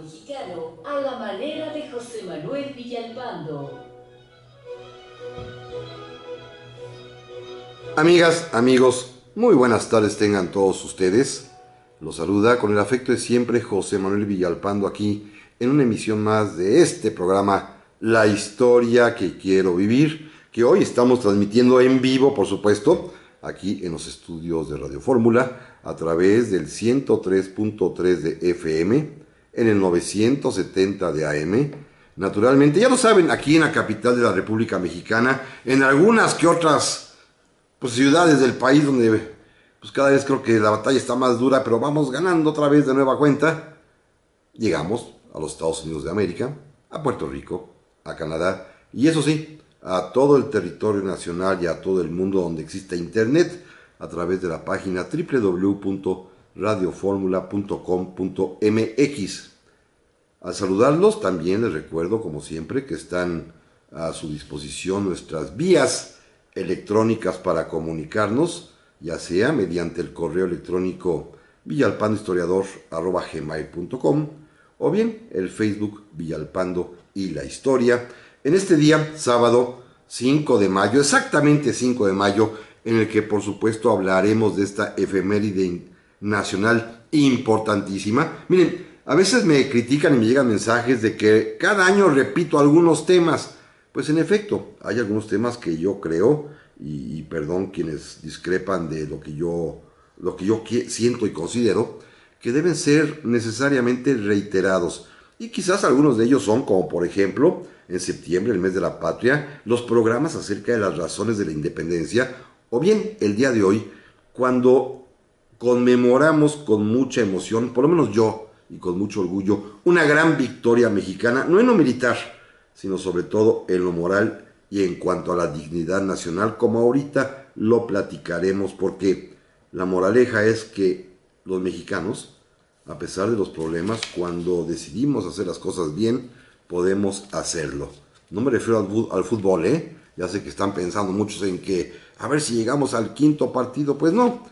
mexicano a la manera de José Manuel Villalpando. Amigas, amigos, muy buenas tardes tengan todos ustedes. Los saluda con el afecto de siempre José Manuel Villalpando aquí en una emisión más de este programa La historia que quiero vivir, que hoy estamos transmitiendo en vivo, por supuesto, aquí en los estudios de Radio Fórmula a través del 103.3 de FM en el 970 de AM. Naturalmente, ya lo saben, aquí en la capital de la República Mexicana, en algunas que otras pues, ciudades del país donde pues, cada vez creo que la batalla está más dura, pero vamos ganando otra vez de nueva cuenta. Llegamos a los Estados Unidos de América, a Puerto Rico, a Canadá y eso sí, a todo el territorio nacional y a todo el mundo donde exista Internet a través de la página www radioformula.com.mx. Al saludarlos también les recuerdo, como siempre, que están a su disposición nuestras vías electrónicas para comunicarnos, ya sea mediante el correo electrónico villalpandohistoriador.gmail.com o bien el Facebook Villalpando y la Historia. En este día, sábado 5 de mayo, exactamente 5 de mayo, en el que por supuesto hablaremos de esta efeméride nacional importantísima. Miren, a veces me critican y me llegan mensajes de que cada año repito algunos temas. Pues en efecto, hay algunos temas que yo creo, y, perdón quienes discrepan de lo que yo, lo que yo siento y considero, que deben ser necesariamente reiterados. Y quizás algunos de ellos son, como por ejemplo, en septiembre, el mes de la patria, los programas acerca de las razones de la independencia, o bien el día de hoy, cuando conmemoramos con mucha emoción, por lo menos yo y con mucho orgullo, una gran victoria mexicana, no en lo militar, sino sobre todo en lo moral y en cuanto a la dignidad nacional, como ahorita lo platicaremos, porque la moraleja es que los mexicanos, a pesar de los problemas, cuando decidimos hacer las cosas bien, podemos hacerlo. No me refiero al, fútbol, ¿eh? Ya sé que están pensando muchos en que a ver si llegamos al quinto partido. Pues no,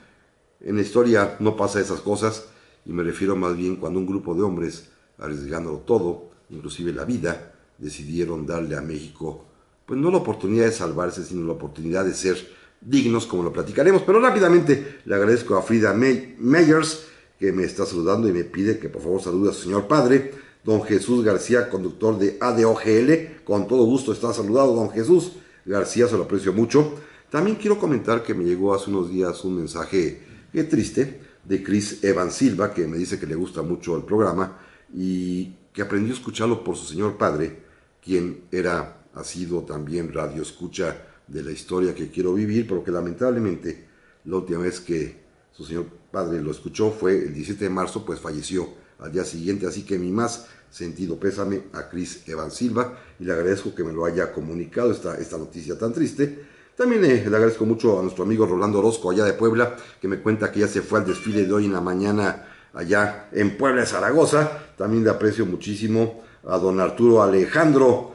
en la historia no pasa esas cosas y me refiero más bien cuando un grupo de hombres, arriesgándolo todo, inclusive la vida, decidieron darle a México, pues no la oportunidad de salvarse, sino la oportunidad de ser dignos, como lo platicaremos. Pero rápidamente le agradezco a Frida Meyers, que me está saludando y me pide que por favor salude a su señor padre, don Jesús García, conductor de ADOGL. Con todo gusto está saludado, don Jesús García, se lo aprecio mucho. También quiero comentar que me llegó hace unos días un mensaje Qué triste, de Chris Evan Silva, que me dice que le gusta mucho el programa y que aprendió a escucharlo por su señor padre, quien era, ha sido también radio escucha de la historia que quiero vivir, pero que lamentablemente la última vez que su señor padre lo escuchó fue el 17 de marzo, pues falleció al día siguiente, así que mi más sentido pésame a Chris Evan Silva y le agradezco que me lo haya comunicado esta noticia tan triste también eh, le agradezco mucho a nuestro amigo Rolando Orozco allá de Puebla, que me cuenta que ya se fue al desfile de hoy en la mañana allá en Puebla Zaragoza. También le aprecio muchísimo a don Arturo Alejandro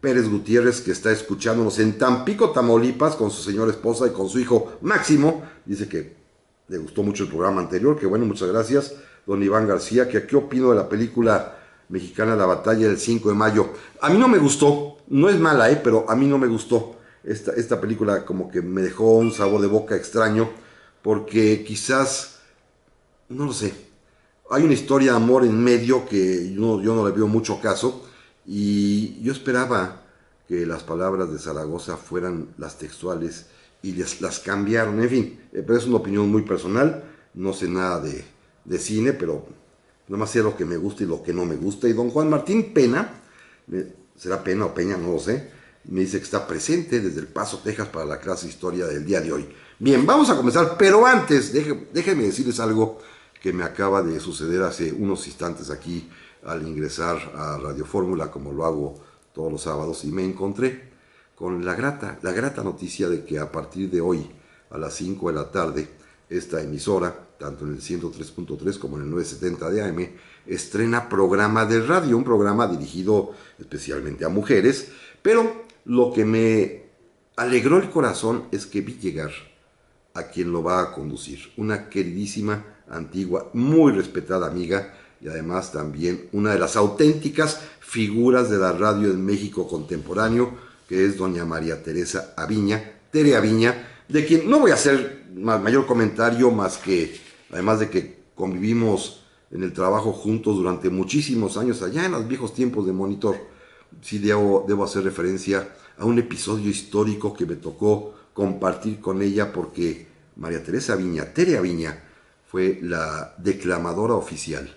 Pérez Gutiérrez, que está escuchándonos en Tampico, Tamaulipas, con su señora esposa y con su hijo Máximo. Dice que le gustó mucho el programa anterior, que bueno, muchas gracias. Don Iván García, que qué opino de la película mexicana La Batalla del 5 de Mayo. A mí no me gustó, no es mala, eh, pero a mí no me gustó esta, película como que me dejó un sabor de boca extraño, porque quizás, no lo sé, hay una historia de amor en medio que yo, yo no le veo mucho caso, y yo esperaba que las palabras de Zaragoza fueran las textuales y las cambiaron, en fin, eh, pero es una opinión muy personal, no sé nada de, de cine, pero nada más sé lo que me gusta y lo que no me gusta. Y don Juan Martín Pena, será Pena o Peña, no lo sé, me dice que está presente desde El Paso, Texas, para la clase historia del día de hoy. Bien, vamos a comenzar, pero antes déjenme decirles algo que me acaba de suceder hace unos instantes aquí al ingresar a Radio Fórmula, como lo hago todos los sábados, y me encontré con la grata, la grata noticia de que a partir de hoy, a las 5 de la tarde, esta emisora, tanto en el 103.3 como en el 970 de AM, estrena programa de radio, un programa dirigido especialmente a mujeres, pero lo que me alegró el corazón es que vi llegar a quien lo va a conducir, una queridísima, antigua, muy respetada amiga y además también una de las auténticas figuras de la radio en México contemporáneo, que es doña María Teresa Aviña, Tere Aviña, de quien no voy a hacer mayor comentario más que, además de que convivimos en el trabajo juntos durante muchísimos años, allá en los viejos tiempos de Monitor, sí debo, hacer referencia a un episodio histórico que me tocó compartir con ella porque María Teresa Viña, Terea Viña, fue la declamadora oficial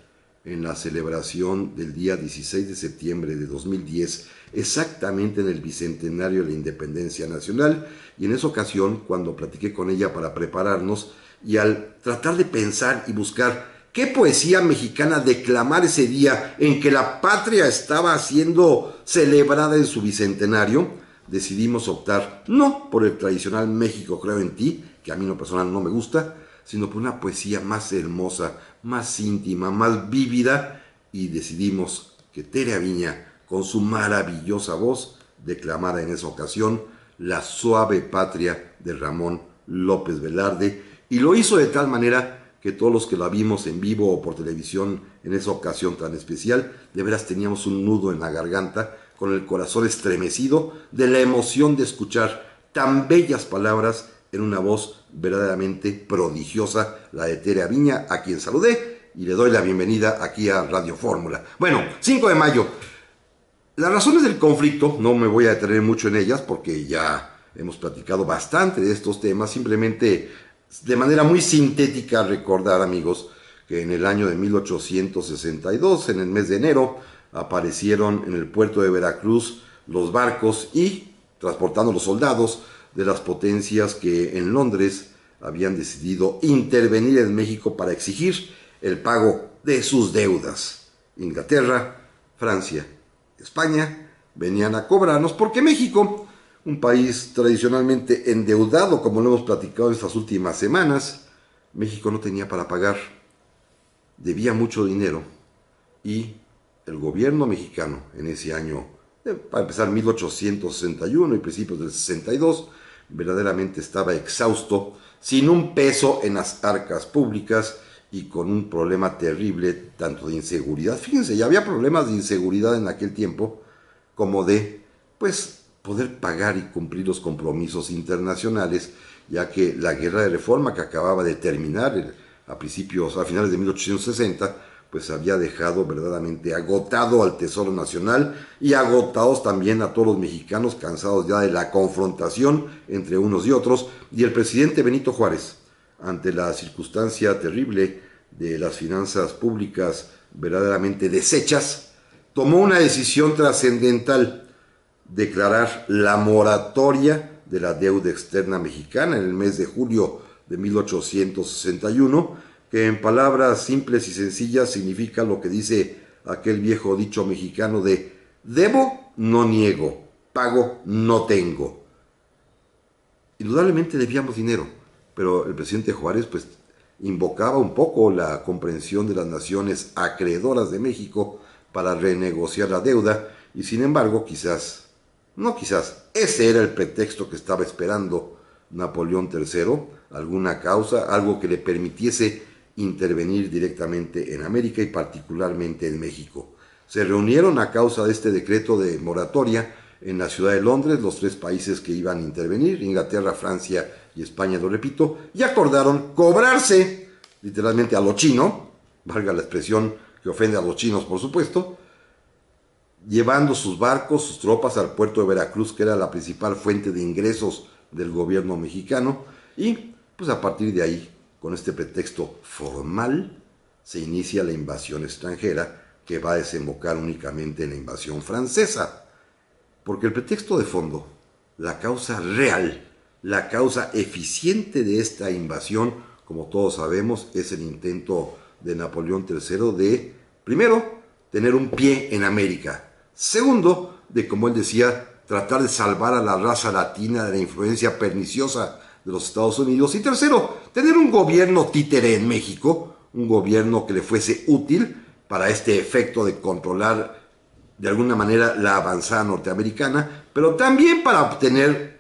en la celebración del día 16 de septiembre de 2010, exactamente en el bicentenario de la independencia nacional, y en esa ocasión, cuando platiqué con ella para prepararnos, y al tratar de pensar y buscar qué poesía mexicana declamar ese día en que la patria estaba siendo celebrada en su bicentenario, decidimos optar no por el tradicional México creo en ti, que a mí no personal no me gusta, sino por una poesía más hermosa, más íntima, más vívida, y decidimos que Tere Viña, con su maravillosa voz, declamara en esa ocasión La suave patria de Ramón López Velarde, y lo hizo de tal manera que todos los que la vimos en vivo o por televisión en esa ocasión tan especial, de veras teníamos un nudo en la garganta, con el corazón estremecido de la emoción de escuchar tan bellas palabras en una voz verdaderamente prodigiosa, la de Tere Aviña, a quien saludé y le doy la bienvenida aquí a Radio Fórmula. Bueno, 5 de mayo. Las razones del conflicto, no me voy a detener mucho en ellas porque ya hemos platicado bastante de estos temas, simplemente de manera muy sintética recordar, amigos, que en el año de 1862, en el mes de enero, aparecieron en el puerto de Veracruz los barcos y transportando los soldados de las potencias que en Londres habían decidido intervenir en México para exigir el pago de sus deudas. Inglaterra, Francia, España venían a cobrarnos porque México un país tradicionalmente endeudado, como lo hemos platicado en estas últimas semanas, México no tenía para pagar, debía mucho dinero y el gobierno mexicano en ese año, eh, para empezar 1861 y principios del 62, verdaderamente estaba exhausto, sin un peso en las arcas públicas y con un problema terrible tanto de inseguridad. Fíjense, ya había problemas de inseguridad en aquel tiempo como de, pues, poder pagar y cumplir los compromisos internacionales, ya que la guerra de reforma que acababa de terminar a principios, a finales de 1860, pues había dejado verdaderamente agotado al Tesoro Nacional y agotados también a todos los mexicanos cansados ya de la confrontación entre unos y otros, y el presidente Benito Juárez, ante la circunstancia terrible de las finanzas públicas verdaderamente deshechas, tomó una decisión trascendental declarar la moratoria de la deuda externa mexicana en el mes de julio de 1861, que en palabras simples y sencillas significa lo que dice aquel viejo dicho mexicano de debo, no niego, pago, no tengo. Indudablemente debíamos dinero, pero el presidente Juárez pues invocaba un poco la comprensión de las naciones acreedoras de México para renegociar la deuda y sin embargo quizás no quizás, ese era el pretexto que estaba esperando Napoleón III, alguna causa, algo que le permitiese intervenir directamente en América y particularmente en México. Se reunieron a causa de este decreto de moratoria en la ciudad de Londres los tres países que iban a intervenir, Inglaterra, Francia y España, lo repito, y acordaron cobrarse literalmente a lo chino, valga la expresión que ofende a los chinos por supuesto, llevando sus barcos, sus tropas al puerto de Veracruz, que era la principal fuente de ingresos del gobierno mexicano, y pues a partir de ahí, con este pretexto formal, se inicia la invasión extranjera que va a desembocar únicamente en la invasión francesa. Porque el pretexto de fondo, la causa real, la causa eficiente de esta invasión, como todos sabemos, es el intento de Napoleón III de, primero, tener un pie en América, Segundo, de como él decía, tratar de salvar a la raza latina de la influencia perniciosa de los Estados Unidos. Y tercero, tener un gobierno títere en México, un gobierno que le fuese útil para este efecto de controlar de alguna manera la avanzada norteamericana, pero también para obtener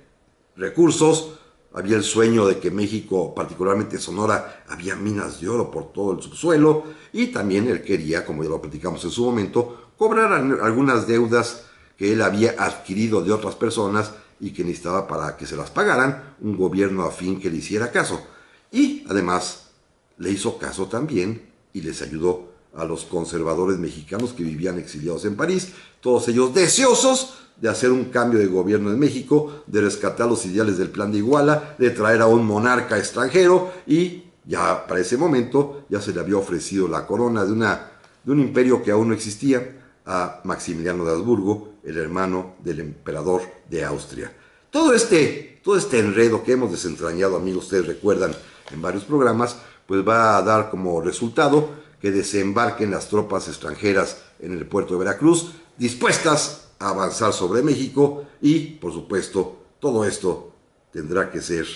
recursos. Había el sueño de que México, particularmente Sonora, había minas de oro por todo el subsuelo y también él quería, como ya lo platicamos en su momento, cobrar algunas deudas que él había adquirido de otras personas y que necesitaba para que se las pagaran un gobierno afín que le hiciera caso. Y además le hizo caso también y les ayudó a los conservadores mexicanos que vivían exiliados en París, todos ellos deseosos de hacer un cambio de gobierno en México, de rescatar los ideales del plan de Iguala, de traer a un monarca extranjero y ya para ese momento ya se le había ofrecido la corona de, una, de un imperio que aún no existía, a Maximiliano de Habsburgo, el hermano del emperador de Austria. Todo este, todo este enredo que hemos desentrañado, amigos, ustedes recuerdan en varios programas, pues va a dar como resultado que desembarquen las tropas extranjeras en el puerto de Veracruz, dispuestas a avanzar sobre México y, por supuesto, todo esto tendrá que ser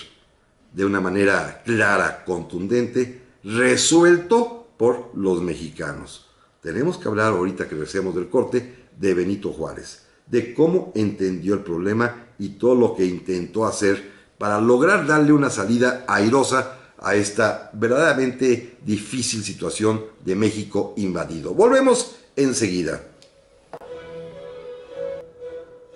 de una manera clara, contundente, resuelto por los mexicanos. Tenemos que hablar ahorita que regresemos del corte de Benito Juárez, de cómo entendió el problema y todo lo que intentó hacer para lograr darle una salida airosa a esta verdaderamente difícil situación de México invadido. Volvemos enseguida.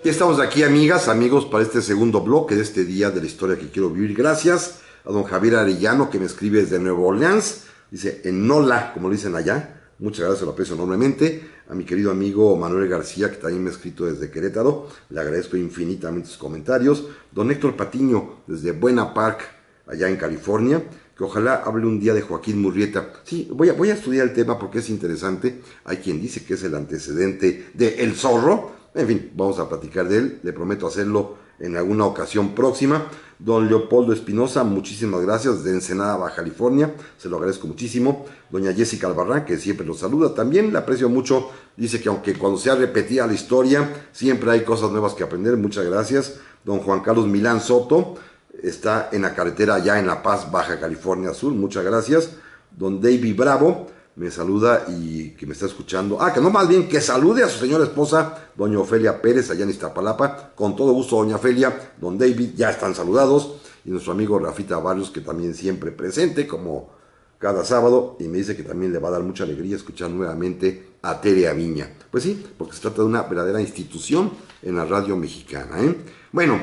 estamos aquí, amigas, amigos, para este segundo bloque de este día de la historia que quiero vivir. Gracias a don Javier Arellano que me escribe desde Nueva Orleans. Dice, en Nola, como lo dicen allá. Muchas gracias, lo aprecio enormemente. A mi querido amigo Manuel García, que también me ha escrito desde Querétaro, le agradezco infinitamente sus comentarios. Don Héctor Patiño, desde Buena Park, allá en California, que ojalá hable un día de Joaquín Murrieta. Sí, voy a, voy a estudiar el tema porque es interesante. Hay quien dice que es el antecedente de El Zorro. En fin, vamos a platicar de él. Le prometo hacerlo en alguna ocasión próxima. Don Leopoldo Espinosa, muchísimas gracias de Ensenada, Baja California, se lo agradezco muchísimo. Doña Jessica Albarrán, que siempre nos saluda, también la aprecio mucho, dice que aunque cuando sea repetida la historia, siempre hay cosas nuevas que aprender, muchas gracias. Don Juan Carlos Milán Soto, está en la carretera allá en La Paz, Baja California Sur, muchas gracias. Don David Bravo, me saluda y que me está escuchando. Ah, que no, más bien que salude a su señora esposa, doña Ofelia Pérez, allá en Iztapalapa. Con todo gusto, doña Ofelia, don David, ya están saludados. Y nuestro amigo Rafita Barrios, que también siempre presente, como cada sábado, y me dice que también le va a dar mucha alegría escuchar nuevamente a Tere Aviña. Pues sí, porque se trata de una verdadera institución en la radio mexicana. ¿eh? Bueno,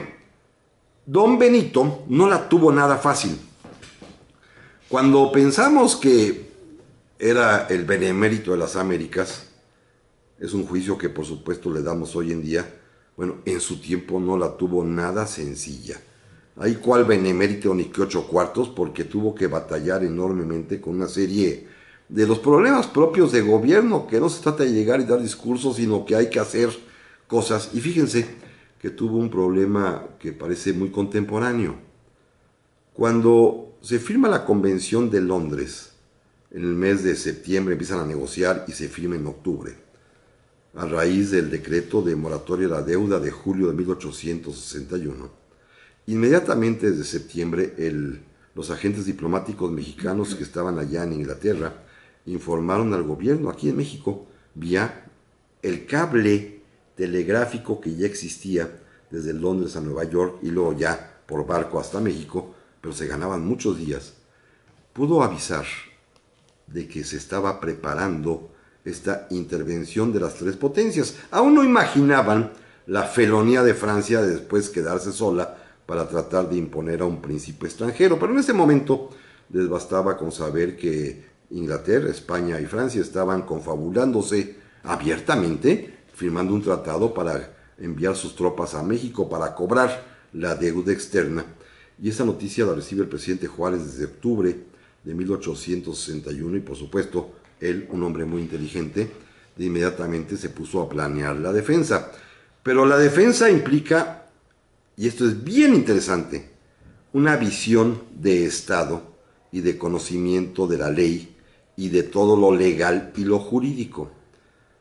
don Benito no la tuvo nada fácil. Cuando pensamos que era el benemérito de las Américas. Es un juicio que por supuesto le damos hoy en día. Bueno, en su tiempo no la tuvo nada sencilla. Hay cual benemérito ni que ocho cuartos porque tuvo que batallar enormemente con una serie de los problemas propios de gobierno, que no se trata de llegar y dar discursos, sino que hay que hacer cosas. Y fíjense que tuvo un problema que parece muy contemporáneo. Cuando se firma la Convención de Londres, en el mes de septiembre empiezan a negociar y se firma en octubre, a raíz del decreto de moratoria de la deuda de julio de 1861. Inmediatamente desde septiembre, los agentes diplomáticos mexicanos que estaban allá en Inglaterra informaron al gobierno aquí en México vía el cable telegráfico que ya existía desde Londres a Nueva York y luego ya por barco hasta México, pero se ganaban muchos días, pudo avisar de que se estaba preparando esta intervención de las tres potencias. Aún no imaginaban la felonía de Francia después quedarse sola para tratar de imponer a un príncipe extranjero, pero en ese momento les bastaba con saber que Inglaterra, España y Francia estaban confabulándose abiertamente, firmando un tratado para enviar sus tropas a México para cobrar la deuda externa. Y esa noticia la recibe el presidente Juárez desde octubre de 1861 y por supuesto él, un hombre muy inteligente, inmediatamente se puso a planear la defensa. Pero la defensa implica, y esto es bien interesante, una visión de Estado y de conocimiento de la ley y de todo lo legal y lo jurídico.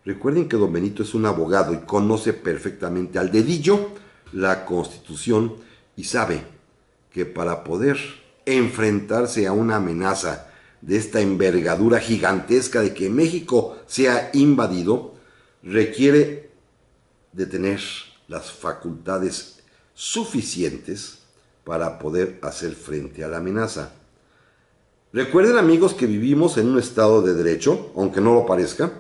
Recuerden que don Benito es un abogado y conoce perfectamente al dedillo la constitución y sabe que para poder enfrentarse a una amenaza de esta envergadura gigantesca de que México sea invadido, requiere de tener las facultades suficientes para poder hacer frente a la amenaza. Recuerden amigos que vivimos en un estado de derecho, aunque no lo parezca,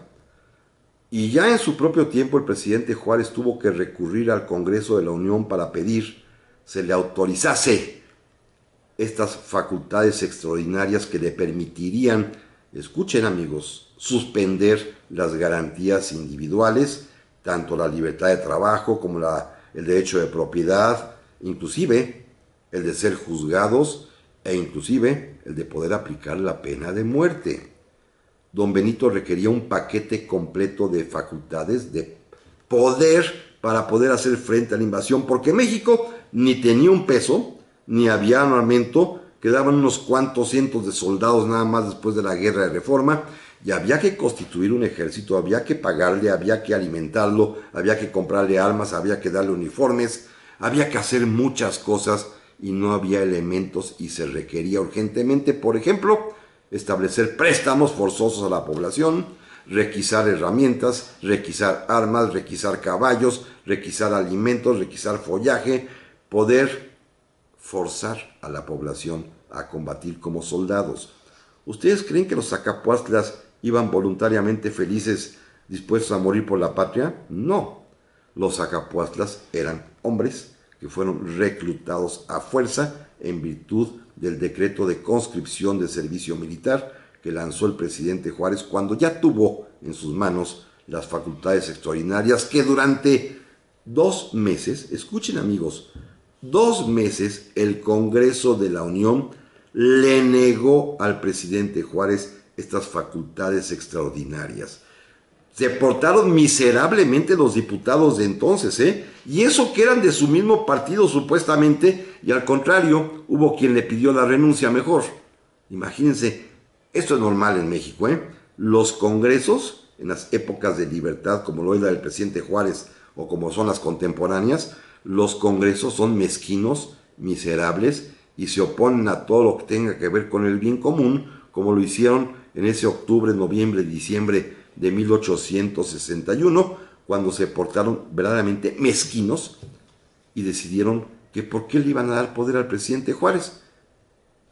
y ya en su propio tiempo el presidente Juárez tuvo que recurrir al Congreso de la Unión para pedir se le autorizase estas facultades extraordinarias que le permitirían, escuchen amigos, suspender las garantías individuales, tanto la libertad de trabajo como la, el derecho de propiedad, inclusive el de ser juzgados e inclusive el de poder aplicar la pena de muerte. Don Benito requería un paquete completo de facultades, de poder para poder hacer frente a la invasión, porque México ni tenía un peso, ni había armamento, quedaban unos cuantos cientos de soldados nada más después de la guerra de reforma, y había que constituir un ejército, había que pagarle, había que alimentarlo, había que comprarle armas, había que darle uniformes, había que hacer muchas cosas y no había elementos y se requería urgentemente, por ejemplo, establecer préstamos forzosos a la población, requisar herramientas, requisar armas, requisar caballos, requisar alimentos, requisar follaje, poder forzar a la población a combatir como soldados. ¿Ustedes creen que los acapuastlas iban voluntariamente felices, dispuestos a morir por la patria? No. Los acapuastlas eran hombres que fueron reclutados a fuerza en virtud del decreto de conscripción de servicio militar que lanzó el presidente Juárez cuando ya tuvo en sus manos las facultades extraordinarias que durante dos meses, escuchen amigos, dos meses el Congreso de la Unión le negó al presidente Juárez estas facultades extraordinarias. Se portaron miserablemente los diputados de entonces, ¿eh? Y eso que eran de su mismo partido supuestamente, y al contrario, hubo quien le pidió la renuncia mejor. Imagínense, esto es normal en México, ¿eh? Los congresos, en las épocas de libertad, como lo era del presidente Juárez o como son las contemporáneas, los congresos son mezquinos, miserables y se oponen a todo lo que tenga que ver con el bien común, como lo hicieron en ese octubre, noviembre, diciembre de 1861, cuando se portaron verdaderamente mezquinos y decidieron que por qué le iban a dar poder al presidente Juárez.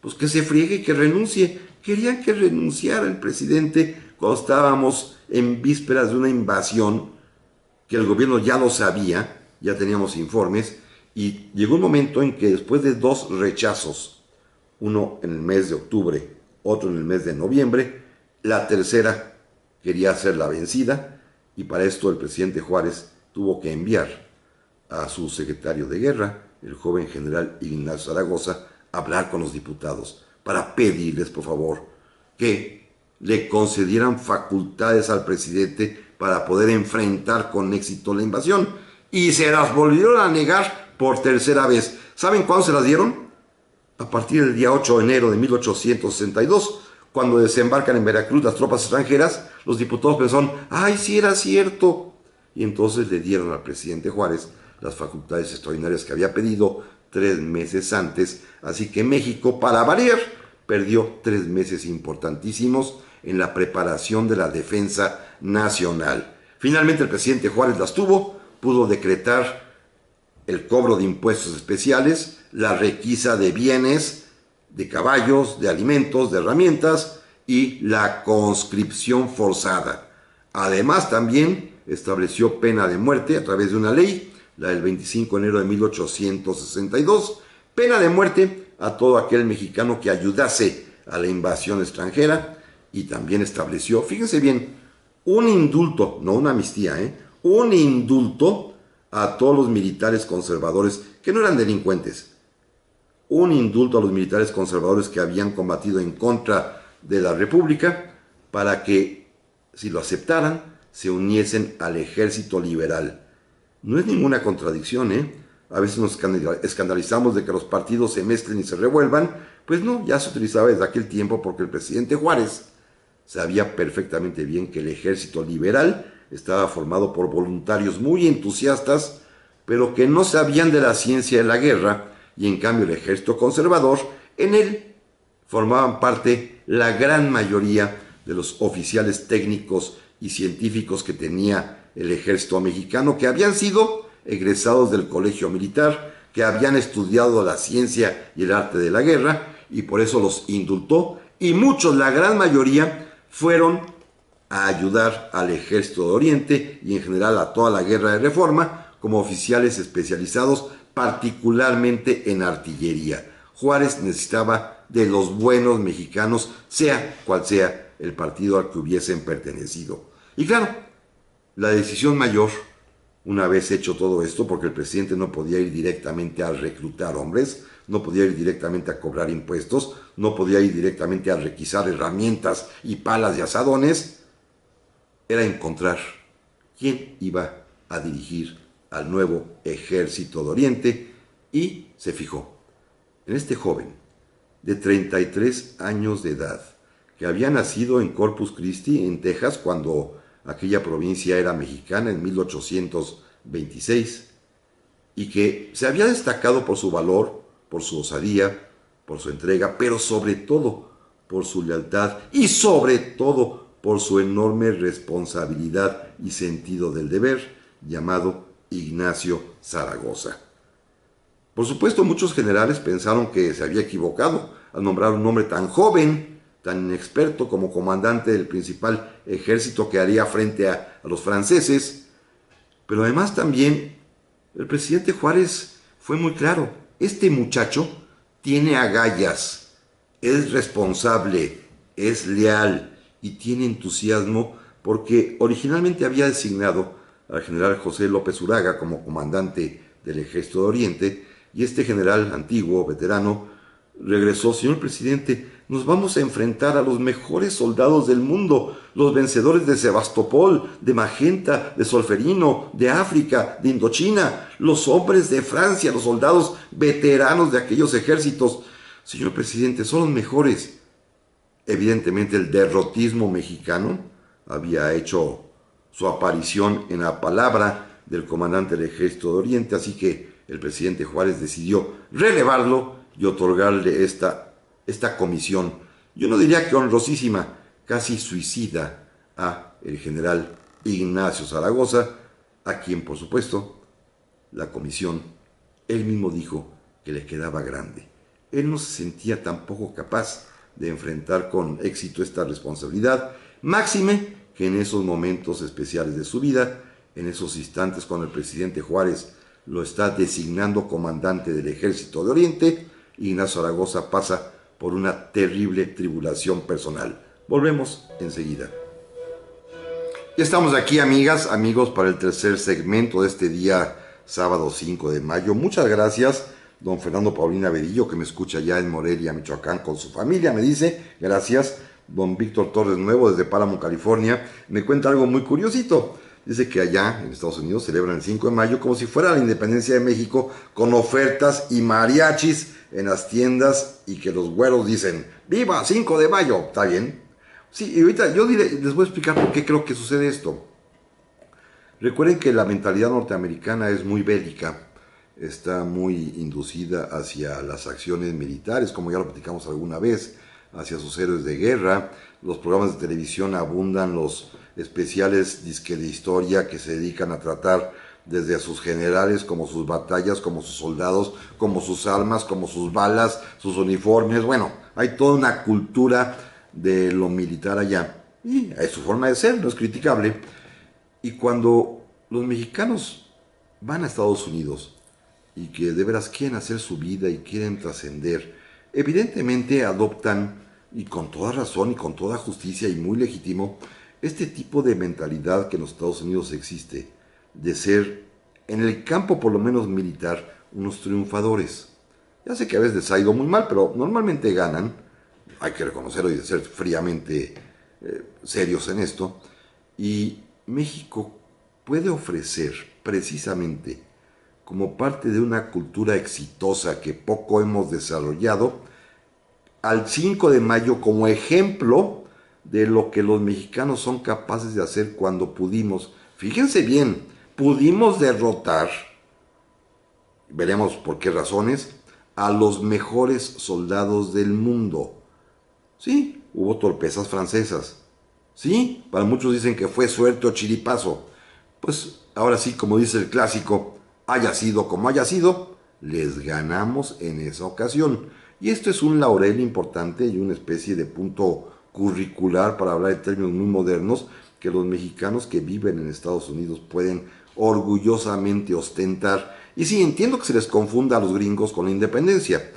Pues que se friegue y que renuncie. Querían que renunciara el presidente cuando estábamos en vísperas de una invasión que el gobierno ya lo sabía ya teníamos informes y llegó un momento en que después de dos rechazos, uno en el mes de octubre, otro en el mes de noviembre, la tercera quería ser la vencida y para esto el presidente Juárez tuvo que enviar a su secretario de guerra, el joven general Ignacio Zaragoza, a hablar con los diputados para pedirles, por favor, que le concedieran facultades al presidente para poder enfrentar con éxito la invasión y se las volvieron a negar por tercera vez. ¿Saben cuándo se las dieron? A partir del día 8 de enero de 1862, cuando desembarcan en Veracruz las tropas extranjeras, los diputados pensaron, ay, sí era cierto. Y entonces le dieron al presidente Juárez las facultades extraordinarias que había pedido tres meses antes. Así que México, para variar, perdió tres meses importantísimos en la preparación de la defensa nacional. Finalmente el presidente Juárez las tuvo pudo decretar el cobro de impuestos especiales, la requisa de bienes, de caballos, de alimentos, de herramientas y la conscripción forzada. Además también estableció pena de muerte a través de una ley, la del 25 de enero de 1862, pena de muerte a todo aquel mexicano que ayudase a la invasión extranjera y también estableció, fíjense bien, un indulto, no una amnistía, ¿eh? un indulto a todos los militares conservadores que no eran delincuentes. Un indulto a los militares conservadores que habían combatido en contra de la República para que, si lo aceptaran, se uniesen al ejército liberal. No es ninguna contradicción, ¿eh? A veces nos escandalizamos de que los partidos se mezclen y se revuelvan. Pues no, ya se utilizaba desde aquel tiempo porque el presidente Juárez sabía perfectamente bien que el ejército liberal estaba formado por voluntarios muy entusiastas, pero que no sabían de la ciencia de la guerra, y en cambio el ejército conservador, en él formaban parte la gran mayoría de los oficiales técnicos y científicos que tenía el ejército mexicano, que habían sido egresados del colegio militar, que habían estudiado la ciencia y el arte de la guerra, y por eso los indultó, y muchos, la gran mayoría, fueron a ayudar al ejército de Oriente y en general a toda la guerra de reforma como oficiales especializados particularmente en artillería. Juárez necesitaba de los buenos mexicanos, sea cual sea el partido al que hubiesen pertenecido. Y claro, la decisión mayor, una vez hecho todo esto, porque el presidente no podía ir directamente a reclutar hombres, no podía ir directamente a cobrar impuestos, no podía ir directamente a requisar herramientas y palas de asadones, era encontrar quién iba a dirigir al nuevo ejército de Oriente y se fijó en este joven de 33 años de edad, que había nacido en Corpus Christi, en Texas, cuando aquella provincia era mexicana en 1826, y que se había destacado por su valor, por su osadía, por su entrega, pero sobre todo por su lealtad y sobre todo por su enorme responsabilidad y sentido del deber, llamado Ignacio Zaragoza. Por supuesto, muchos generales pensaron que se había equivocado al nombrar un hombre tan joven, tan inexperto como comandante del principal ejército que haría frente a los franceses. Pero además también, el presidente Juárez fue muy claro, este muchacho tiene agallas, es responsable, es leal, y tiene entusiasmo porque originalmente había designado al general José López Uraga como comandante del Ejército de Oriente y este general antiguo, veterano, regresó, señor presidente, nos vamos a enfrentar a los mejores soldados del mundo, los vencedores de Sebastopol, de Magenta, de Solferino, de África, de Indochina, los hombres de Francia, los soldados veteranos de aquellos ejércitos. Señor presidente, son los mejores. Evidentemente el derrotismo mexicano había hecho su aparición en la palabra del comandante del ejército de Oriente, así que el presidente Juárez decidió relevarlo y otorgarle esta, esta comisión, yo no diría que honrosísima, casi suicida, a el general Ignacio Zaragoza, a quien por supuesto la comisión, él mismo dijo que le quedaba grande. Él no se sentía tampoco capaz de enfrentar con éxito esta responsabilidad, máxime que en esos momentos especiales de su vida, en esos instantes cuando el presidente Juárez lo está designando comandante del ejército de Oriente, Ignacio Zaragoza pasa por una terrible tribulación personal. Volvemos enseguida. y estamos aquí, amigas, amigos, para el tercer segmento de este día, sábado 5 de mayo. Muchas gracias don Fernando Paulina Bedillo, que me escucha ya en Morelia, Michoacán, con su familia, me dice, gracias, don Víctor Torres Nuevo, desde Páramo, California, me cuenta algo muy curiosito. Dice que allá en Estados Unidos celebran el 5 de mayo como si fuera la independencia de México con ofertas y mariachis en las tiendas y que los güeros dicen, ¡Viva 5 de mayo! ¿Está bien? Sí, y ahorita yo les voy a explicar por qué creo que sucede esto. Recuerden que la mentalidad norteamericana es muy bélica está muy inducida hacia las acciones militares, como ya lo platicamos alguna vez, hacia sus héroes de guerra. Los programas de televisión abundan los especiales disque de historia que se dedican a tratar desde a sus generales, como sus batallas, como sus soldados, como sus armas, como sus balas, sus uniformes. Bueno, hay toda una cultura de lo militar allá. Y es su forma de ser, no es criticable. Y cuando los mexicanos van a Estados Unidos, y que de veras quieren hacer su vida y quieren trascender, evidentemente adoptan, y con toda razón y con toda justicia y muy legítimo, este tipo de mentalidad que en los Estados Unidos existe, de ser, en el campo por lo menos militar, unos triunfadores. Ya sé que a veces ha ido muy mal, pero normalmente ganan, hay que reconocerlo y de ser fríamente eh, serios en esto, y México puede ofrecer precisamente como parte de una cultura exitosa que poco hemos desarrollado, al 5 de mayo como ejemplo de lo que los mexicanos son capaces de hacer cuando pudimos. Fíjense bien, pudimos derrotar, veremos por qué razones, a los mejores soldados del mundo. Sí, hubo torpezas francesas. Sí, para muchos dicen que fue suerte o chiripazo. Pues ahora sí, como dice el clásico, Haya sido como haya sido, les ganamos en esa ocasión. Y esto es un laurel importante y una especie de punto curricular, para hablar en términos muy modernos, que los mexicanos que viven en Estados Unidos pueden orgullosamente ostentar. Y sí, entiendo que se les confunda a los gringos con la independencia,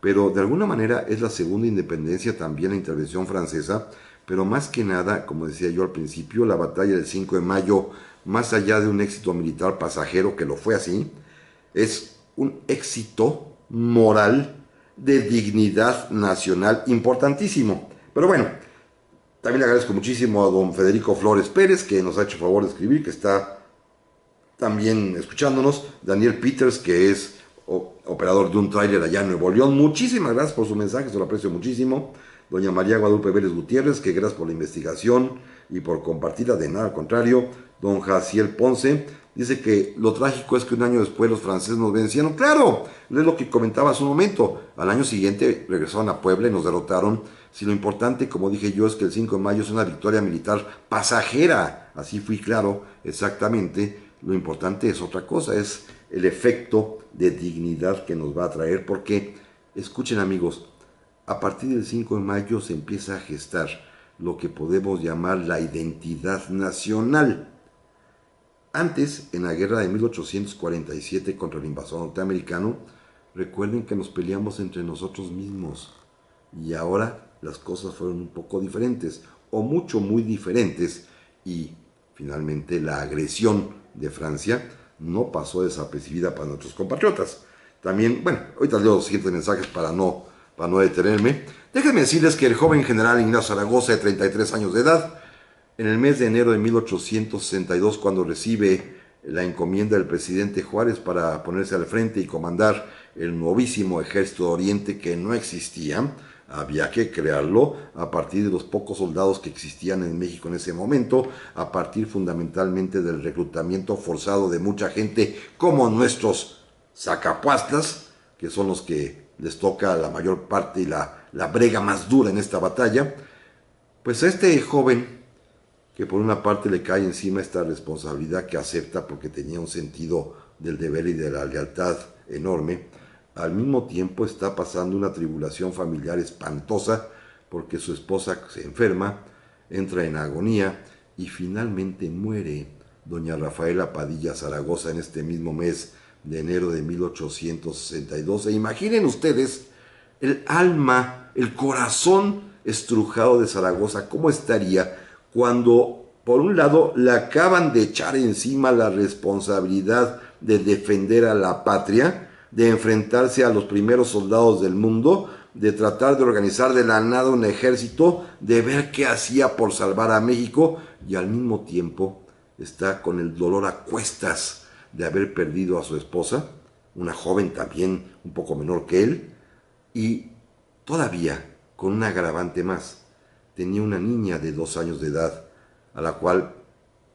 pero de alguna manera es la segunda independencia también la intervención francesa, pero más que nada, como decía yo al principio, la batalla del 5 de mayo más allá de un éxito militar pasajero que lo fue así, es un éxito moral de dignidad nacional importantísimo. Pero bueno, también le agradezco muchísimo a don Federico Flores Pérez, que nos ha hecho favor de escribir, que está también escuchándonos, Daniel Peters, que es operador de un tráiler allá en Nuevo León. Muchísimas gracias por su mensaje, se lo aprecio muchísimo. Doña María Guadalupe Vélez Gutiérrez, que gracias por la investigación y por compartirla de nada al contrario don Jaciel Ponce, dice que lo trágico es que un año después los franceses nos vencieron. Claro, es lo que comentaba hace un momento. Al año siguiente regresaron a Puebla y nos derrotaron. Si lo importante, como dije yo, es que el 5 de mayo es una victoria militar pasajera, así fui claro, exactamente, lo importante es otra cosa, es el efecto de dignidad que nos va a traer, porque, escuchen amigos, a partir del 5 de mayo se empieza a gestar lo que podemos llamar la identidad nacional antes, en la guerra de 1847 contra el invasor norteamericano, recuerden que nos peleamos entre nosotros mismos y ahora las cosas fueron un poco diferentes o mucho muy diferentes y finalmente la agresión de Francia no pasó desapercibida para nuestros compatriotas. También, bueno, ahorita leo los siguientes mensajes para no, para no detenerme. Déjenme decirles que el joven general Ignacio Zaragoza, de 33 años de edad, en el mes de enero de 1862, cuando recibe la encomienda del presidente Juárez para ponerse al frente y comandar el novísimo ejército de Oriente que no existía, había que crearlo a partir de los pocos soldados que existían en México en ese momento, a partir fundamentalmente del reclutamiento forzado de mucha gente como nuestros zacapuastas, que son los que les toca la mayor parte y la, la brega más dura en esta batalla, pues este joven que por una parte le cae encima esta responsabilidad que acepta porque tenía un sentido del deber y de la lealtad enorme, al mismo tiempo está pasando una tribulación familiar espantosa porque su esposa se enferma, entra en agonía y finalmente muere doña Rafaela Padilla Zaragoza en este mismo mes de enero de 1862. E imaginen ustedes el alma, el corazón estrujado de Zaragoza, cómo estaría cuando, por un lado, le acaban de echar encima la responsabilidad de defender a la patria, de enfrentarse a los primeros soldados del mundo, de tratar de organizar de la nada un ejército, de ver qué hacía por salvar a México y al mismo tiempo está con el dolor a cuestas de haber perdido a su esposa, una joven también un poco menor que él, y todavía con un agravante más, tenía una niña de dos años de edad, a la cual,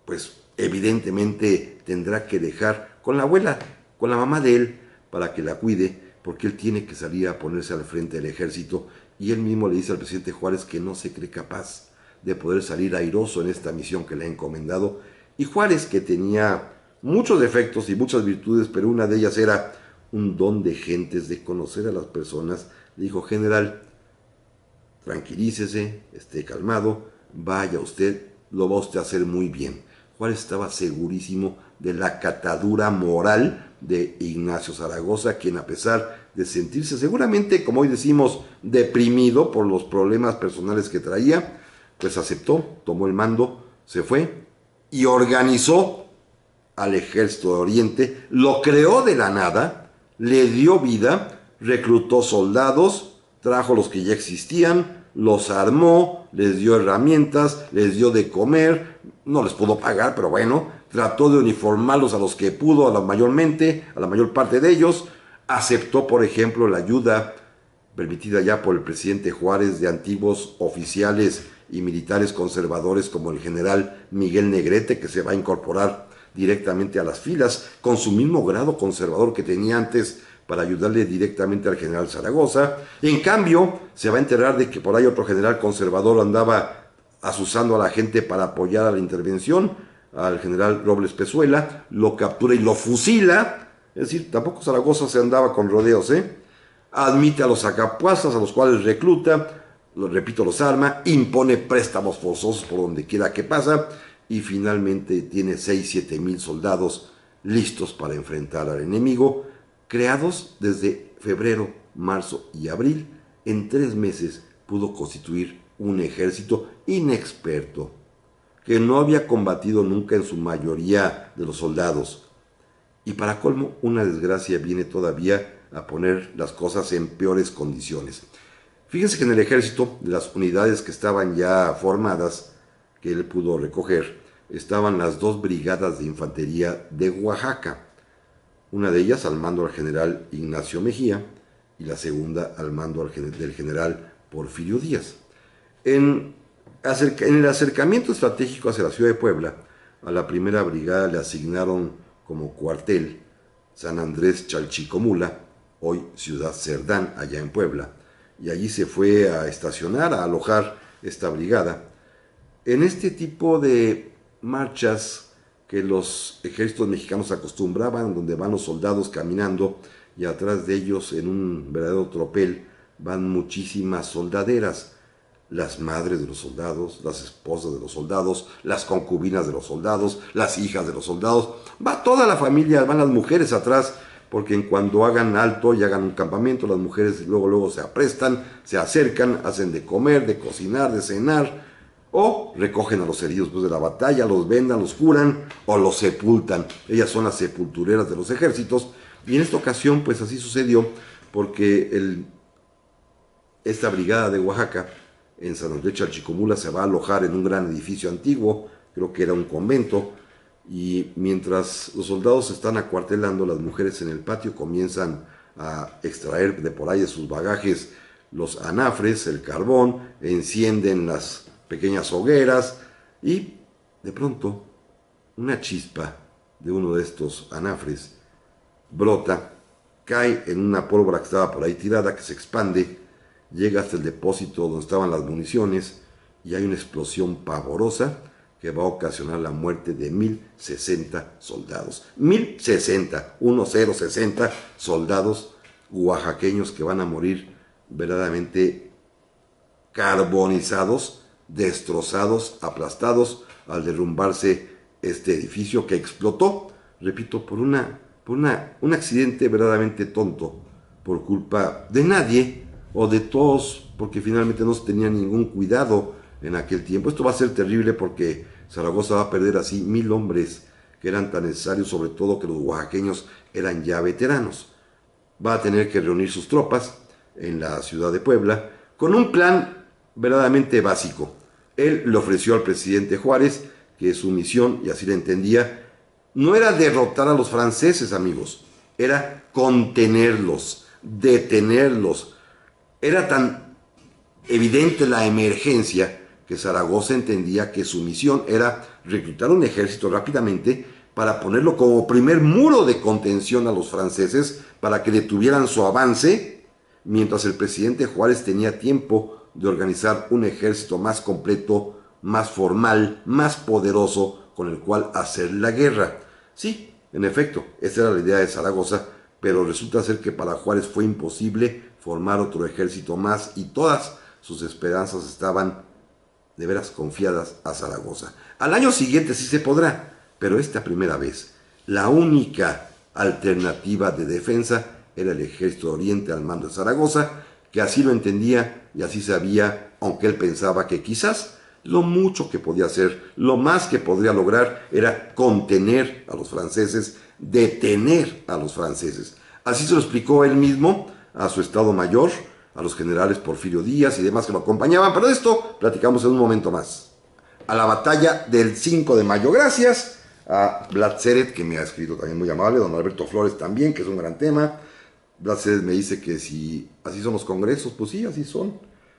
pues, evidentemente tendrá que dejar con la abuela, con la mamá de él, para que la cuide, porque él tiene que salir a ponerse al frente del ejército y él mismo le dice al presidente Juárez que no se cree capaz de poder salir airoso en esta misión que le ha encomendado. Y Juárez, que tenía muchos defectos y muchas virtudes, pero una de ellas era un don de gentes, de conocer a las personas, le dijo, general, tranquilícese, esté calmado, vaya usted, lo va usted a hacer muy bien. Juan estaba segurísimo de la catadura moral de Ignacio Zaragoza, quien a pesar de sentirse seguramente, como hoy decimos, deprimido por los problemas personales que traía, pues aceptó, tomó el mando, se fue y organizó al ejército de Oriente, lo creó de la nada, le dio vida, reclutó soldados, trajo los que ya existían, los armó, les dio herramientas, les dio de comer, no les pudo pagar, pero bueno, trató de uniformarlos a los que pudo, a la mayormente, a la mayor parte de ellos, aceptó, por ejemplo, la ayuda permitida ya por el presidente Juárez de antiguos oficiales y militares conservadores como el general Miguel Negrete, que se va a incorporar directamente a las filas, con su mismo grado conservador que tenía antes para ayudarle directamente al general Zaragoza. En cambio, se va a enterar de que por ahí otro general conservador andaba asusando a la gente para apoyar a la intervención, al general Robles Pezuela, lo captura y lo fusila. Es decir, tampoco Zaragoza se andaba con rodeos, ¿eh? Admite a los acapuazas, a los cuales recluta, repito, los arma, impone préstamos forzosos por donde quiera que pasa y finalmente tiene 6-7 mil soldados listos para enfrentar al enemigo creados desde febrero, marzo y abril, en tres meses pudo constituir un ejército inexperto, que no había combatido nunca en su mayoría de los soldados. Y para colmo, una desgracia viene todavía a poner las cosas en peores condiciones. Fíjense que en el ejército, de las unidades que estaban ya formadas, que él pudo recoger, estaban las dos brigadas de infantería de Oaxaca, una de ellas al mando del general Ignacio Mejía y la segunda al mando del general Porfirio Díaz. En, en el acercamiento estratégico hacia la ciudad de Puebla, a la primera brigada le asignaron como cuartel San Andrés Chalchicomula, hoy Ciudad Cerdán, allá en Puebla, y allí se fue a estacionar, a alojar esta brigada. En este tipo de marchas que los ejércitos mexicanos acostumbraban, donde van los soldados caminando y atrás de ellos en un verdadero tropel van muchísimas soldaderas, las madres de los soldados, las esposas de los soldados, las concubinas de los soldados, las hijas de los soldados, va toda la familia, van las mujeres atrás, porque cuando hagan alto y hagan un campamento, las mujeres luego luego se aprestan, se acercan, hacen de comer, de cocinar, de cenar, o recogen a los heridos después de la batalla, los vendan, los curan o los sepultan. Ellas son las sepultureras de los ejércitos. Y en esta ocasión, pues así sucedió, porque esta brigada de Oaxaca, en San Andrés Chalchicomula, se va a alojar en un gran edificio antiguo, creo que era un convento, y mientras los soldados están acuartelando, las mujeres en el patio comienzan a extraer de por ahí de sus bagajes los anafres, el carbón, encienden las pequeñas hogueras y de pronto una chispa de uno de estos anafres brota, cae en una pólvora que estaba por ahí tirada, que se expande, llega hasta el depósito donde estaban las municiones y hay una explosión pavorosa que va a ocasionar la muerte de 1060 soldados. 1060, 1060 soldados oaxaqueños que van a morir verdaderamente carbonizados destrozados, aplastados al derrumbarse este edificio que explotó, repito, por, una, por una, un accidente verdaderamente tonto, por culpa de nadie o de todos, porque finalmente no se tenía ningún cuidado en aquel tiempo. Esto va a ser terrible porque Zaragoza va a perder así mil hombres que eran tan necesarios, sobre todo que los oaxaqueños eran ya veteranos. Va a tener que reunir sus tropas en la ciudad de Puebla con un plan verdaderamente básico. Él le ofreció al presidente Juárez que su misión, y así le entendía, no era derrotar a los franceses, amigos, era contenerlos, detenerlos. Era tan evidente la emergencia que Zaragoza entendía que su misión era reclutar un ejército rápidamente para ponerlo como primer muro de contención a los franceses para que detuvieran su avance, mientras el presidente Juárez tenía tiempo de organizar un ejército más completo, más formal, más poderoso, con el cual hacer la guerra. Sí, en efecto, esa era la idea de Zaragoza, pero resulta ser que para Juárez fue imposible formar otro ejército más y todas sus esperanzas estaban de veras confiadas a Zaragoza. Al año siguiente sí se podrá, pero esta primera vez, la única alternativa de defensa era el ejército oriente al mando de Zaragoza, que así lo entendía y así sabía, aunque él pensaba que quizás lo mucho que podía hacer, lo más que podría lograr era contener a los franceses, detener a los franceses. Así se lo explicó él mismo a su Estado Mayor, a los generales Porfirio Díaz y demás que lo acompañaban, pero de esto platicamos en un momento más. A la batalla del 5 de mayo, gracias a Vlad Seret, que me ha escrito también muy amable, don Alberto Flores también, que es un gran tema, gracias, me dice que si así son los congresos, pues sí, así son.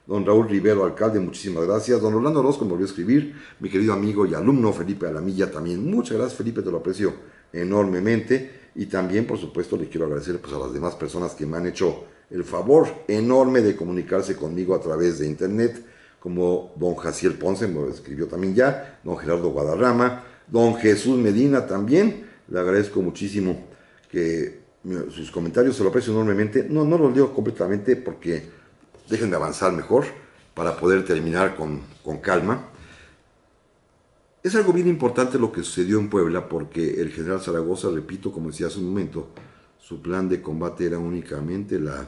Don Raúl Rivero, alcalde, muchísimas gracias. Don Orlando Orozco me volvió a escribir. Mi querido amigo y alumno Felipe Alamilla también. Muchas gracias, Felipe, te lo aprecio enormemente. Y también, por supuesto, le quiero agradecer pues, a las demás personas que me han hecho el favor enorme de comunicarse conmigo a través de internet, como don Jaciel Ponce me lo escribió también ya, don Gerardo Guadarrama, don Jesús Medina también. Le agradezco muchísimo que sus comentarios, se lo aprecio enormemente. No, no los leo completamente porque dejen de avanzar mejor para poder terminar con, con calma. Es algo bien importante lo que sucedió en Puebla porque el general Zaragoza, repito, como decía hace un momento, su plan de combate era únicamente la,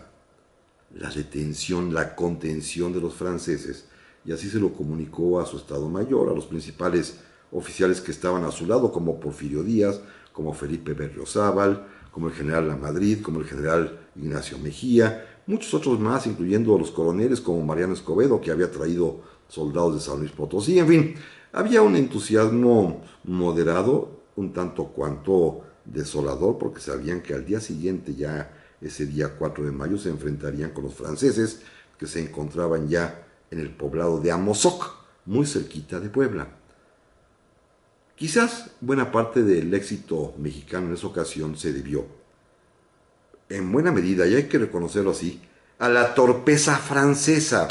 la detención, la contención de los franceses. Y así se lo comunicó a su Estado Mayor, a los principales oficiales que estaban a su lado, como Porfirio Díaz, como Felipe Berriozábal, como el general La Madrid, como el general Ignacio Mejía, muchos otros más, incluyendo a los coroneles como Mariano Escobedo, que había traído soldados de San Luis Potosí, en fin, había un entusiasmo moderado, un tanto cuanto desolador, porque sabían que al día siguiente, ya ese día 4 de mayo, se enfrentarían con los franceses, que se encontraban ya en el poblado de Amozoc, muy cerquita de Puebla. Quizás buena parte del éxito mexicano en esa ocasión se debió, en buena medida, y hay que reconocerlo así, a la torpeza francesa.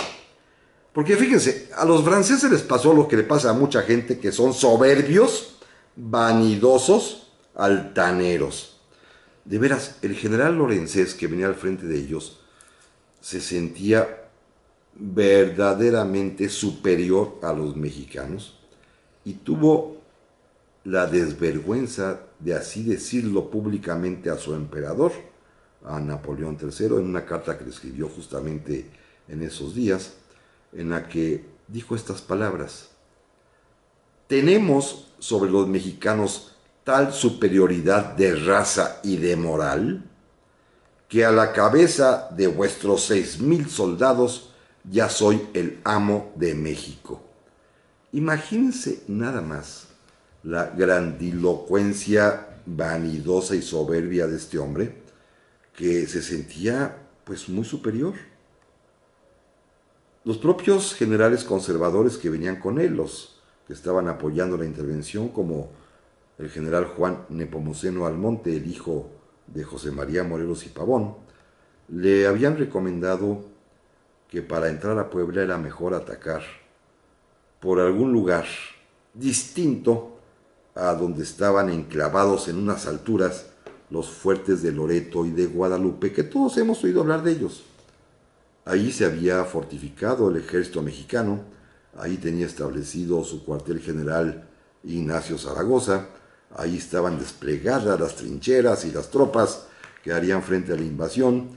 Porque fíjense, a los franceses les pasó lo que le pasa a mucha gente que son soberbios, vanidosos, altaneros. De veras, el general Lorenzés que venía al frente de ellos se sentía verdaderamente superior a los mexicanos y tuvo la desvergüenza de así decirlo públicamente a su emperador, a Napoleón III, en una carta que le escribió justamente en esos días, en la que dijo estas palabras. ¿Tenemos sobre los mexicanos tal superioridad de raza y de moral que a la cabeza de vuestros seis mil soldados ya soy el amo de México? Imagínense nada más la grandilocuencia vanidosa y soberbia de este hombre, que se sentía pues muy superior. Los propios generales conservadores que venían con él, los que estaban apoyando la intervención, como el general Juan Nepomuceno Almonte, el hijo de José María Morelos y Pavón, le habían recomendado que para entrar a Puebla era mejor atacar por algún lugar distinto a donde estaban enclavados en unas alturas los fuertes de Loreto y de Guadalupe, que todos hemos oído hablar de ellos. Ahí se había fortificado el ejército mexicano, ahí tenía establecido su cuartel general Ignacio Zaragoza, ahí estaban desplegadas las trincheras y las tropas que harían frente a la invasión.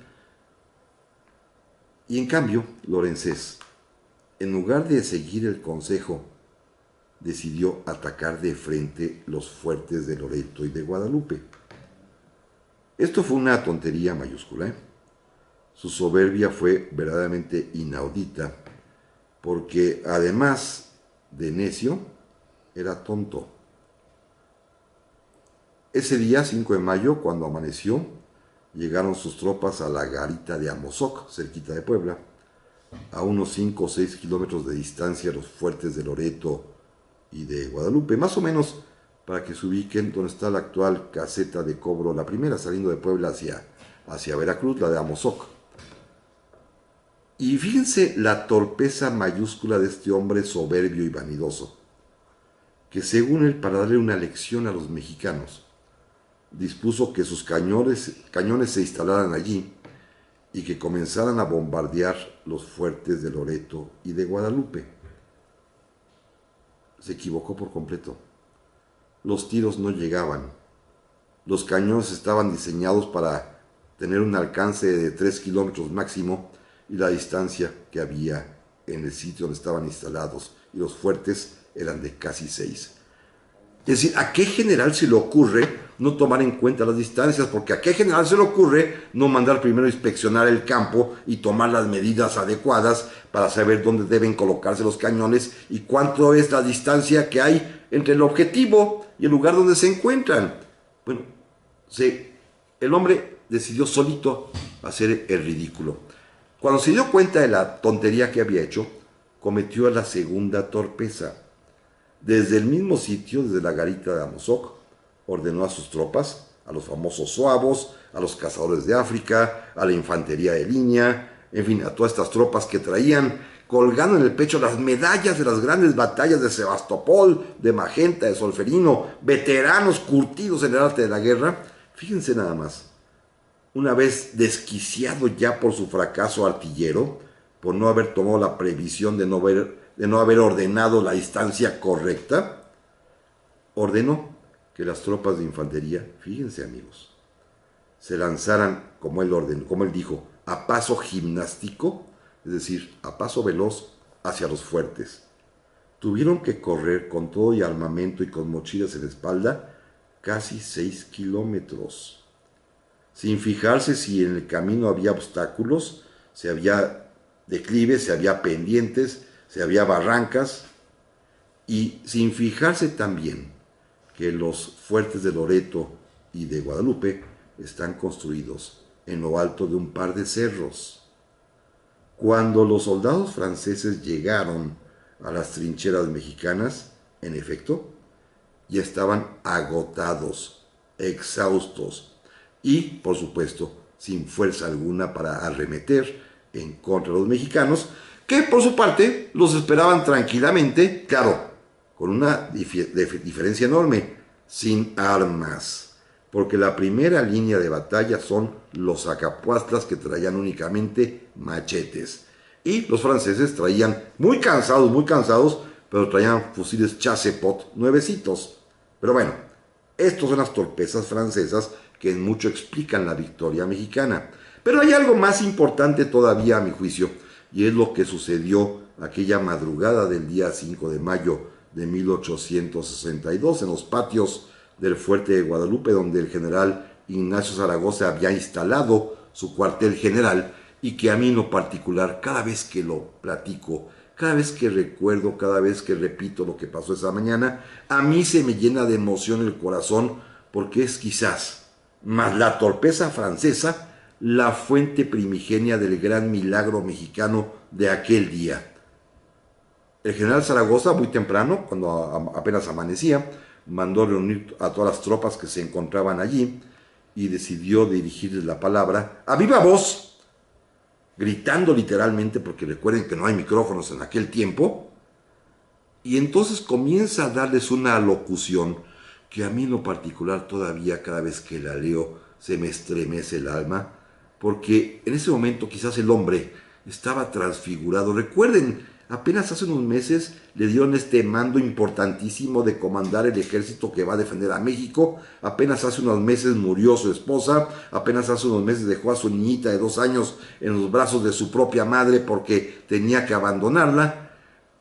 Y en cambio, Lorencés, en lugar de seguir el consejo decidió atacar de frente los fuertes de Loreto y de Guadalupe. Esto fue una tontería mayúscula. ¿eh? Su soberbia fue verdaderamente inaudita, porque además de necio, era tonto. Ese día, 5 de mayo, cuando amaneció, llegaron sus tropas a la garita de Amozoc, cerquita de Puebla. A unos 5 o 6 kilómetros de distancia, los fuertes de Loreto y de Guadalupe, más o menos para que se ubiquen donde está la actual caseta de cobro, la primera saliendo de Puebla hacia, hacia Veracruz, la de Amozoc. Y fíjense la torpeza mayúscula de este hombre soberbio y vanidoso, que según él para darle una lección a los mexicanos, dispuso que sus cañones, cañones se instalaran allí y que comenzaran a bombardear los fuertes de Loreto y de Guadalupe se equivocó por completo. Los tiros no llegaban. Los cañones estaban diseñados para tener un alcance de 3 kilómetros máximo y la distancia que había en el sitio donde estaban instalados y los fuertes eran de casi 6. Es decir, ¿a qué general se le ocurre no tomar en cuenta las distancias? Porque ¿a qué general se le ocurre no mandar primero inspeccionar el campo y tomar las medidas adecuadas para saber dónde deben colocarse los cañones y cuánto es la distancia que hay entre el objetivo y el lugar donde se encuentran? Bueno, se, el hombre decidió solito hacer el ridículo. Cuando se dio cuenta de la tontería que había hecho, cometió la segunda torpeza desde el mismo sitio, desde la garita de Amozoc, ordenó a sus tropas, a los famosos suavos, a los cazadores de África, a la infantería de línea, en fin, a todas estas tropas que traían colgando en el pecho las medallas de las grandes batallas de Sebastopol, de Magenta, de Solferino, veteranos curtidos en el arte de la guerra. Fíjense nada más, una vez desquiciado ya por su fracaso artillero, por no haber tomado la previsión de no ver de no haber ordenado la distancia correcta, ordenó que las tropas de infantería, fíjense amigos, se lanzaran, como él ordenó, como él dijo, a paso gimnástico, es decir, a paso veloz hacia los fuertes. Tuvieron que correr con todo y armamento y con mochilas en la espalda casi seis kilómetros, sin fijarse si en el camino había obstáculos, si había declives, si había pendientes, se había barrancas y sin fijarse también que los fuertes de Loreto y de Guadalupe están construidos en lo alto de un par de cerros. Cuando los soldados franceses llegaron a las trincheras mexicanas, en efecto, ya estaban agotados, exhaustos y, por supuesto, sin fuerza alguna para arremeter en contra de los mexicanos, que por su parte los esperaban tranquilamente, claro, con una diferencia enorme, sin armas, porque la primera línea de batalla son los acapuastras que traían únicamente machetes. Y los franceses traían, muy cansados, muy cansados, pero traían fusiles Chassepot nuevecitos. Pero bueno, estas son las torpezas francesas que en mucho explican la victoria mexicana. Pero hay algo más importante todavía a mi juicio y es lo que sucedió aquella madrugada del día 5 de mayo de 1862 en los patios del fuerte de Guadalupe donde el general Ignacio Zaragoza había instalado su cuartel general y que a mí en lo particular cada vez que lo platico, cada vez que recuerdo, cada vez que repito lo que pasó esa mañana, a mí se me llena de emoción el corazón porque es quizás más la torpeza francesa la fuente primigenia del gran milagro mexicano de aquel día. El general Zaragoza, muy temprano, cuando apenas amanecía, mandó reunir a todas las tropas que se encontraban allí y decidió dirigirles la palabra a viva voz, gritando literalmente, porque recuerden que no hay micrófonos en aquel tiempo, y entonces comienza a darles una locución que a mí en lo particular todavía cada vez que la leo se me estremece el alma porque en ese momento quizás el hombre estaba transfigurado. Recuerden, apenas hace unos meses le dieron este mando importantísimo de comandar el ejército que va a defender a México. Apenas hace unos meses murió su esposa, apenas hace unos meses dejó a su niñita de dos años en los brazos de su propia madre porque tenía que abandonarla.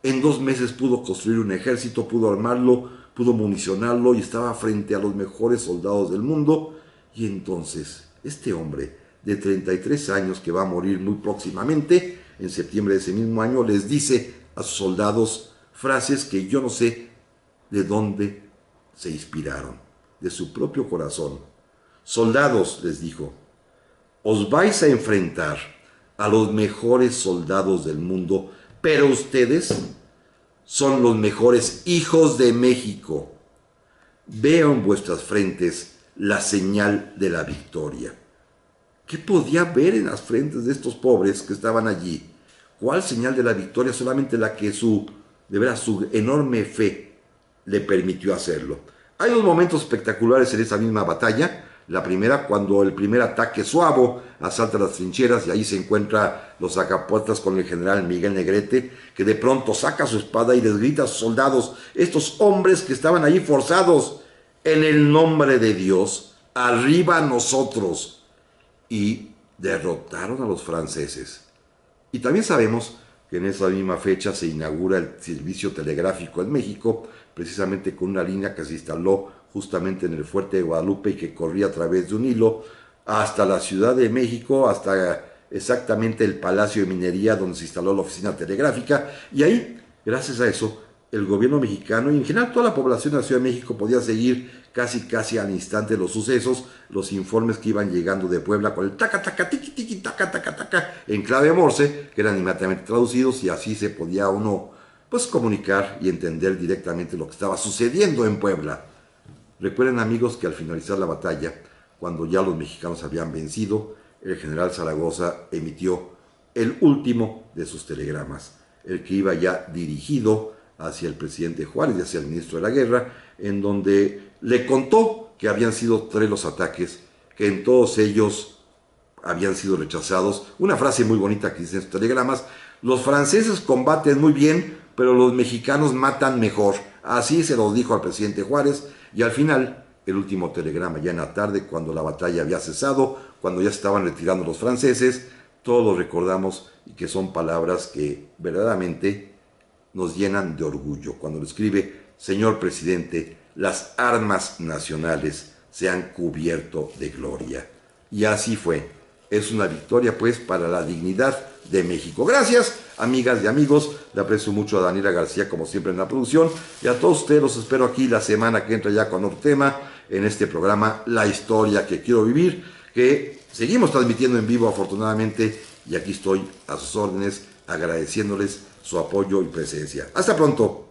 En dos meses pudo construir un ejército, pudo armarlo, pudo municionarlo y estaba frente a los mejores soldados del mundo. Y entonces, este hombre, de 33 años que va a morir muy próximamente, en septiembre de ese mismo año, les dice a sus soldados frases que yo no sé de dónde se inspiraron, de su propio corazón. Soldados, les dijo, os vais a enfrentar a los mejores soldados del mundo, pero ustedes son los mejores hijos de México. Veo en vuestras frentes la señal de la victoria. ¿Qué podía ver en las frentes de estos pobres que estaban allí? ¿Cuál señal de la victoria? Solamente la que su, de su enorme fe le permitió hacerlo. Hay dos momentos espectaculares en esa misma batalla. La primera, cuando el primer ataque suave asalta las trincheras y ahí se encuentra los sacapuertas con el general Miguel Negrete, que de pronto saca su espada y les grita a sus soldados, estos hombres que estaban allí forzados, en el nombre de Dios, arriba nosotros, y derrotaron a los franceses. Y también sabemos que en esa misma fecha se inaugura el servicio telegráfico en México, precisamente con una línea que se instaló justamente en el fuerte de Guadalupe y que corría a través de un hilo hasta la Ciudad de México, hasta exactamente el Palacio de Minería donde se instaló la oficina telegráfica y ahí, gracias a eso, el gobierno mexicano y en general toda la población de la Ciudad de México podía seguir casi casi al instante los sucesos, los informes que iban llegando de Puebla con el taca taca taca taca taca en clave morse, que eran inmediatamente traducidos y así se podía uno pues comunicar y entender directamente lo que estaba sucediendo en Puebla. Recuerden amigos que al finalizar la batalla, cuando ya los mexicanos habían vencido, el general Zaragoza emitió el último de sus telegramas, el que iba ya dirigido hacia el presidente Juárez y hacia el ministro de la Guerra, en donde le contó que habían sido tres los ataques, que en todos ellos habían sido rechazados. Una frase muy bonita que en sus telegramas, los franceses combaten muy bien, pero los mexicanos matan mejor. Así se lo dijo al presidente Juárez y al final, el último telegrama, ya en la tarde, cuando la batalla había cesado, cuando ya estaban retirando los franceses, todos recordamos y que son palabras que verdaderamente nos llenan de orgullo. Cuando lo escribe, señor presidente, las armas nacionales se han cubierto de gloria. Y así fue. Es una victoria pues para la dignidad de México. Gracias, amigas y amigos. Le aprecio mucho a Daniela García, como siempre, en la producción. Y a todos ustedes los espero aquí la semana que entra ya con otro tema en este programa La historia que quiero vivir, que seguimos transmitiendo en vivo afortunadamente. Y aquí estoy a sus órdenes agradeciéndoles su apoyo y presencia. Hasta pronto.